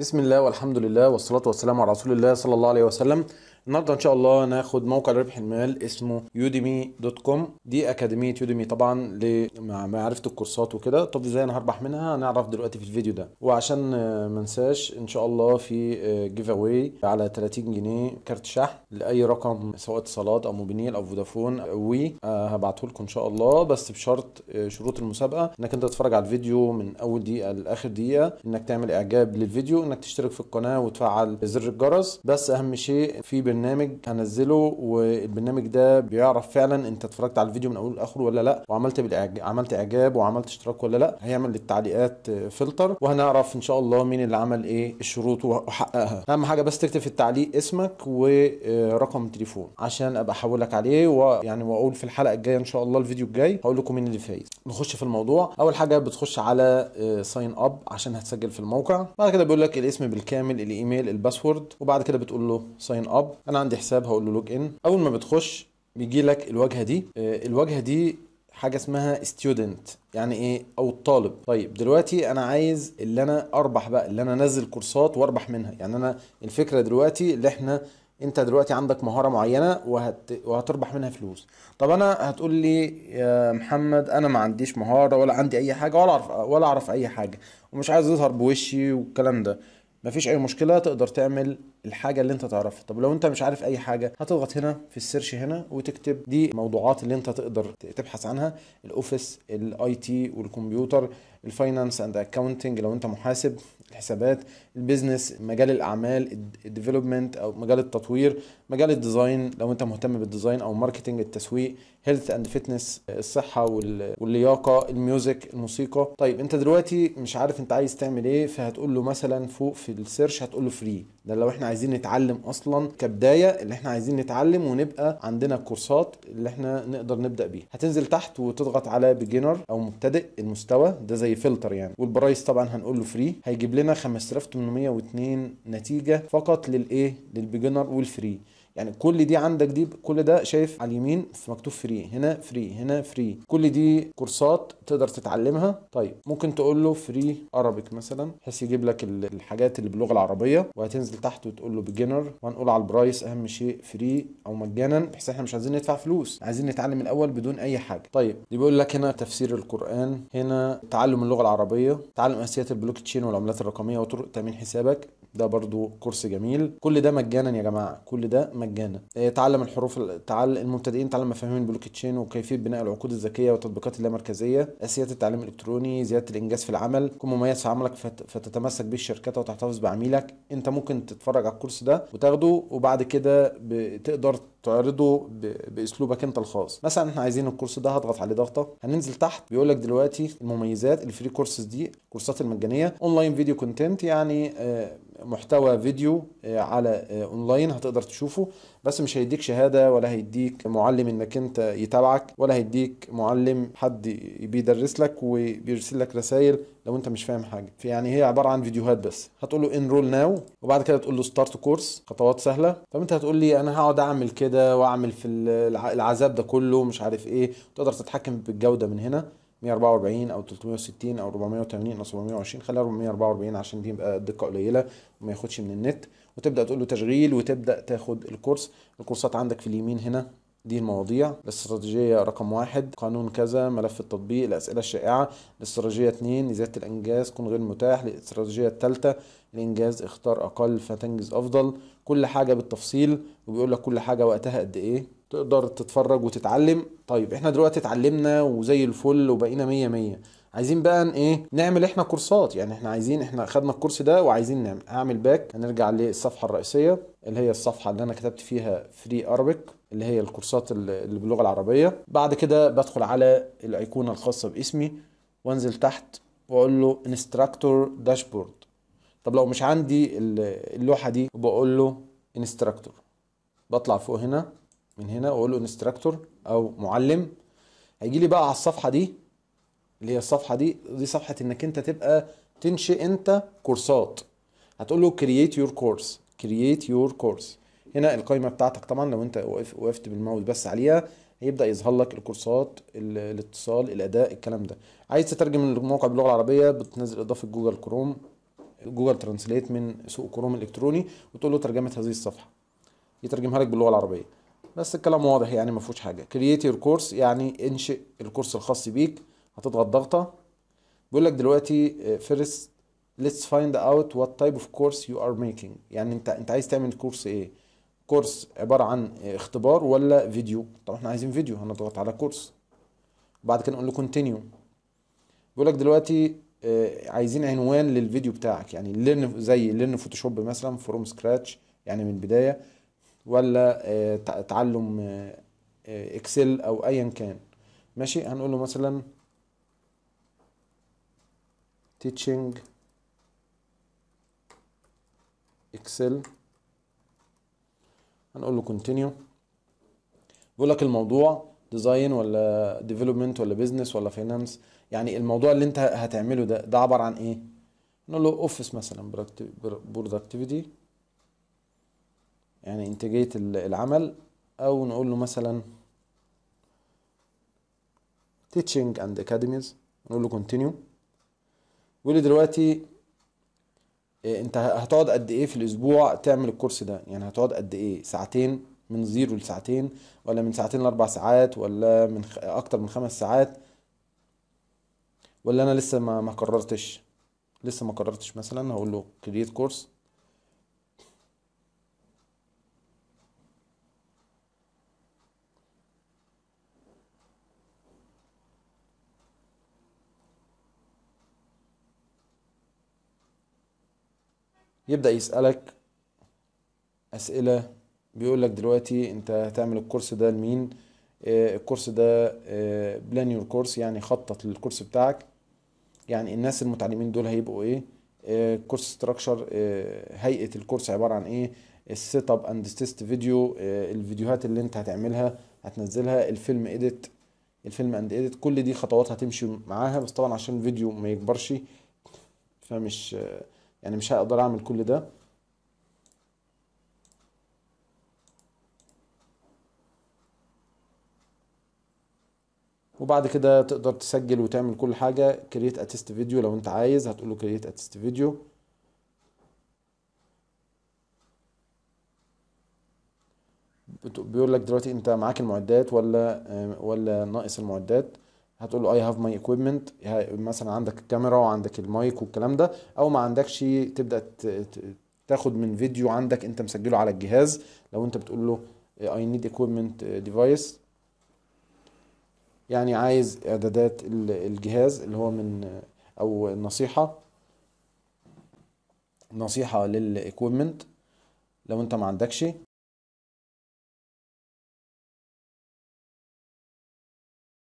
بسم الله والحمد لله والصلاة والسلام على رسول الله صلى الله عليه وسلم النهارده ان شاء الله ناخد موقع ربح المال اسمه يوديمي دوت كوم دي اكاديميه يوديمي طبعا لمعرفه الكورسات وكده طب ازاي انا هربح منها هنعرف دلوقتي في الفيديو ده وعشان آه، ما انساش ان شاء الله في جيف آه، اواي على 30 جنيه كارت شحن لاي رقم سواء اتصالات او موبينيل او فودافون وي آه، هبعته لكم ان شاء الله بس بشرط شروط المسابقه انك انت تتفرج على الفيديو من اول دقيقه لاخر دقيقه انك تعمل اعجاب للفيديو انك تشترك في القناه وتفعل زر الجرس بس اهم شيء في برنامج هنزله والبرنامج ده بيعرف فعلا انت اتفرجت على الفيديو من اوله لاخره ولا لا وعملت بالاعجاب عملت اعجاب وعملت اشتراك ولا لا هيعمل للتعليقات فلتر وهنعرف ان شاء الله مين اللي عمل ايه الشروط وحققها اهم حاجه بس تكتب في التعليق اسمك ورقم تليفون عشان ابقى احولك عليه ويعني واقول في الحلقه الجايه ان شاء الله الفيديو الجاي هقول لكم مين اللي فايز نخش في الموضوع اول حاجه بتخش على ساين آه، اب عشان هتسجل في الموقع بعد كده بيقول لك الاسم بالكامل الايميل الباسورد وبعد كده بتقول له ساين اب انا عندي حساب هقول له لوج ان اول ما بتخش بيجي لك الواجهه دي آه، الواجهه دي حاجه اسمها ستودنت يعني ايه او الطالب طيب دلوقتي انا عايز اللي انا اربح بقى اللي انا انزل كورسات واربح منها يعني انا الفكره دلوقتي اللي احنا انت دلوقتي عندك مهاره معينه وهت... وهتربح منها فلوس طب انا هتقول لي يا محمد انا ما عنديش مهاره ولا عندي اي حاجه ولا اعرف ولا اعرف اي حاجه ومش عايز اظهر بوشي والكلام ده مفيش اي مشكله تقدر تعمل الحاجه اللي انت تعرفها طب لو انت مش عارف اي حاجه هتضغط هنا في السيرش هنا وتكتب دي موضوعات اللي انت تقدر تبحث عنها الاوفيس الاي تي والكمبيوتر الفاينانس اند اكاونتنج لو انت محاسب الحسابات البيزنس مجال الاعمال الديفلوبمنت او مجال التطوير مجال الديزاين لو انت مهتم بالديزاين او ماركتنج التسويق هيلث اند فيتنس الصحه واللياقه الميوزك الموسيقى طيب انت دلوقتي مش عارف انت عايز تعمل ايه فهتقول له مثلا فوق في السيرش هتقول له فري ده لو احنا عايزين نتعلم اصلا كبدايه اللي احنا عايزين نتعلم ونبقى عندنا كورسات اللي احنا نقدر نبدا بيها هتنزل تحت وتضغط على بيجنر او مبتدئ المستوى ده زي فلتر يعني والبرايس طبعا هنقول له فري هيجيب لنا 5802 نتيجه فقط للايه للبيجنر والفري يعني كل دي عندك دي كل ده شايف على اليمين في مكتوب فري هنا فري هنا فري كل دي كورسات تقدر تتعلمها طيب ممكن تقول له فري ارابيك مثلا بحيث يجيب لك الحاجات اللي باللغه العربيه وهتنزل تحت وتقول له بيجنر وهنقول على البرايس اهم شيء فري او مجانا بحيث احنا مش عايزين ندفع فلوس عايزين نتعلم الاول بدون اي حاجه طيب دي بيقول لك هنا تفسير القران هنا تعلم اللغه العربيه تعلم اساسيات البلوك تشين والعملات الرقميه وطرق تامين حسابك ده برضو كورس جميل كل ده مجانا يا جماعه كل ده مجانا مجانا إيه، تعلم الحروف تعال المبتدئين تعلم مفاهيم البلوك تشين وكيفيه بناء العقود الذكيه والتطبيقات اللامركزيه اساسيات التعليم الالكتروني زياده الانجاز في العمل كن مميز في عملك فتتمسك به الشركات وتحتفظ بعميلك انت ممكن تتفرج على الكورس ده وتاخده وبعد كده تقدر تعرضه باسلوبك انت الخاص مثلا احنا عايزين الكورس ده هضغط عليه ضغطه هننزل تحت بيقول لك دلوقتي المميزات الفري كورسز دي الكورسات المجانيه اونلاين فيديو كونتنت يعني آه محتوى فيديو آه، على آه، اونلاين هتقدر تشوفه بس مش هيديك شهاده ولا هيديك معلم انك انت يتابعك ولا هيديك معلم حد بيدرس لك وبيرسل لك رسائل لو انت مش فاهم حاجه يعني هي عباره عن فيديوهات بس هتقول له انرول ناو وبعد كده تقول له ستارت كورس خطوات سهله طب انت هتقول لي انا هقعد اعمل كده واعمل في العذاب ده كله مش عارف ايه تقدر تتحكم بالجوده من هنا 144 او 360 او 480 او 720 خليها 144 عشان دي يبقى الدقه قليله وما ياخدش من النت وتبدا تقول له تشغيل وتبدا تاخد الكورس الكورسات عندك في اليمين هنا دي المواضيع الاستراتيجية رقم واحد قانون كذا ملف التطبيق الأسئلة الشائعة الاستراتيجية اثنين إزالة الإنجاز كن غير متاح الاستراتيجية التالتة الإنجاز اختار أقل فتنجز أفضل كل حاجة بالتفصيل وبيقول لك كل حاجة وقتها قد إيه تقدر تتفرج وتتعلم طيب إحنا دلوقتي اتعلمنا وزي الفل وبقينا مية مية عايزين بقى ايه نعمل احنا كورسات يعني احنا عايزين احنا خدنا الكورس ده وعايزين نعمل هعمل باك هنرجع للصفحه الرئيسيه اللي هي الصفحه اللي انا كتبت فيها فري اربك اللي هي الكورسات اللي باللغه العربيه بعد كده بدخل على الايقونه الخاصه باسمي وانزل تحت واقول له انستراكتور داشبورد طب لو مش عندي اللوحه دي وبقول له انستراكتور بطلع فوق هنا من هنا واقول له انستراكتور او معلم هيجي لي بقى على الصفحه دي اللي هي الصفحه دي دي صفحه انك انت تبقى تنشئ انت كورسات هتقول له كرييت يور كورس كرييت يور كورس هنا القائمه بتاعتك طبعا لو انت وقفت بالماوس بس عليها هيبدا يظهر لك الكورسات الاتصال الاداء الكلام ده عايز تترجم الموقع باللغه العربيه بتنزل اضافه جوجل كروم جوجل ترانسليت من سوق كروم الالكتروني وتقول له ترجمه هذه الصفحه يترجمها لك باللغه العربيه بس الكلام واضح يعني ما فيهوش حاجه كرييت يور كورس يعني انشئ الكورس الخاص بيك هتضغط ضغطه بيقول لك دلوقتي آه، فيرست ليتس فايند اوت وات تايب اوف كورس يو ار ميكينج يعني انت انت عايز تعمل كورس ايه كورس عباره عن آه، اختبار ولا فيديو طب احنا عايزين فيديو هنضغط على كورس بعد كده نقول له كونتينيو بيقول لك دلوقتي آه، عايزين عنوان للفيديو بتاعك يعني ليرن زي ليرن فوتوشوب مثلا فروم سكراتش يعني من البدايه ولا تعلم اكسل او ايا كان ماشي هنقول له مثلا teaching اكسل هنقول له كونتينيو بيقول لك الموضوع ديزاين ولا ديفلوبمنت ولا بيزنس ولا فاينانس يعني الموضوع اللي انت هتعمله ده ده عباره عن ايه نقول له اوفيس مثلا برودكتيفيتي يعني انتاجيه العمل او نقول له مثلا تيتشنج اند اكاديميز نقول له continue لي دلوقتي إيه، انت هتقعد قد ايه في الاسبوع تعمل الكورس ده يعني هتقعد قد ايه ساعتين من زيرو لساعتين ولا من ساعتين لاربع ساعات ولا من خ... اكتر من خمس ساعات ولا انا لسه ما ما قررتش لسه ما قررتش مثلا هقول له كرييت كورس يبدأ يسألك أسئلة بيقول لك دلوقتي انت هتعمل الكورس ده لمين آه، الكورس ده بلان يور كورس يعني خطط للكورس بتاعك يعني الناس المتعلمين دول هيبقوا ايه كورس آه، ستراكشر آه، هيئه الكورس عباره عن ايه السيت اب اند تيست فيديو الفيديوهات اللي انت هتعملها هتنزلها الفيلم اديت الفيلم اند اديت كل دي خطوات هتمشي معاها بس طبعا عشان الفيديو ما يكبرش فمش يعني مش هقدر اعمل كل ده وبعد كده تقدر تسجل وتعمل كل حاجة كريت اتست فيديو لو انت عايز هتقوله له a اتست فيديو بيقول لك دلوقتي انت معاك المعدات ولا ولا ناقص المعدات هتقول له اي هاف ماي اكويبمنت مثلا عندك الكاميرا وعندك المايك والكلام ده او ما عندكش تبدا تاخد من فيديو عندك انت مسجله على الجهاز لو انت بتقول له اي نيد اكويبمنت ديفايس يعني عايز اعدادات الجهاز اللي هو من او النصيحه نصيحه للاكويبمنت لو انت ما عندكش